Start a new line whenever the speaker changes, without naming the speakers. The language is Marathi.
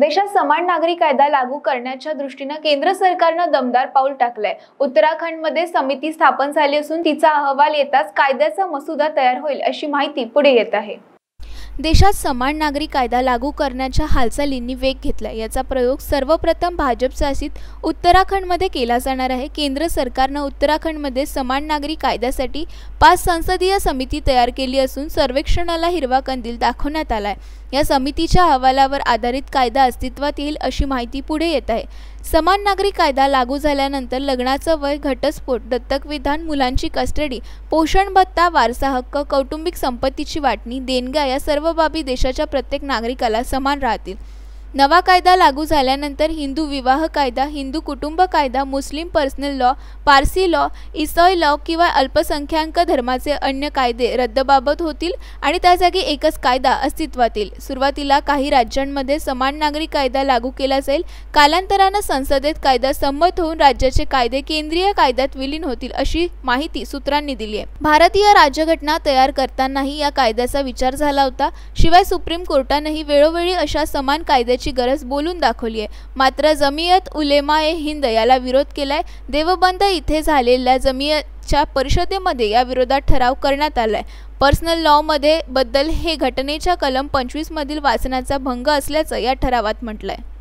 देशात समान नागरी कायदा लागू करण्याच्या दृष्टीनं केंद्र सरकारनं दमदार पाऊल टाकलंय उत्तराखंडमध्ये समिती स्थापन झाली असून तिचा अहवाल येताच कायद्याचा मसुदा तयार होईल अशी माहिती पुढे येत आहे देशात समान नागरी कायदा लागू करण्याच्या हालचालींनी वेग घेतला याचा प्रयोग सर्वप्रथम भाजप शासित उत्तराखंडमध्ये केला जाणार आहे केंद्र सरकारनं उत्तराखंडमध्ये समान नागरी कायद्यासाठी पाच संसदीय समिती तयार केली असून सर्वेक्षणाला हिरवा कंदील दाखवण्यात आला आहे या समितीच्या अहवालावर आधारित कायदा अस्तित्वात येईल अशी माहिती पुढे येत आहे समान नागरी कायदा लागू झाल्यानंतर लग्नाचं वय घटस्फोट दत्तक विधान मुलांची कस्टडी पोषण भत्ता वारसा हक्क कौटुंबिक संपत्तीची वाटणी देणग्या या सर्व बाबी देशाच्या प्रत्येक नागरिकाला समान राहतील नवा कायदा लागू झाल्यानंतर हिंदू विवाह कायदा हिंदू कुटुंब कायदा मुस्लिम पर्सनल लॉ पारसी लॉ इसॉय लॉ किंवा अल्पसंख्याक धर्माचे अन्य कायदे रद्दबाबत होतील आणि त्या जागी एकच कायदा अस्तित्वात येईल सुरुवातीला काही राज्यांमध्ये समान नागरिक कायदा लागू केला जाईल कालांतरानं संसदेत कायदा संमत होऊन राज्याचे कायदे केंद्रीय कायद्यात विलीन होतील अशी माहिती सूत्रांनी दिली आहे भारतीय राज्यघटना तयार करतानाही या कायद्याचा विचार झाला होता शिवाय सुप्रीम कोर्टानंही वेळोवेळी अशा समान कायद्याची करण्याची गरज बोलून दाखवली आहे मात्र जमियत उलेमा ए हिंद याला विरोध केला आहे देवबंद इथे झालेल्या जमियतच्या परिषदेमध्ये या विरोधात ठराव करण्यात आला पर्सनल पर्सनल लॉमध्ये बद्दल हे घटनेच्या कलम पंचवीसमधील वाचनाचा भंग असल्याचं या ठरावात म्हटलं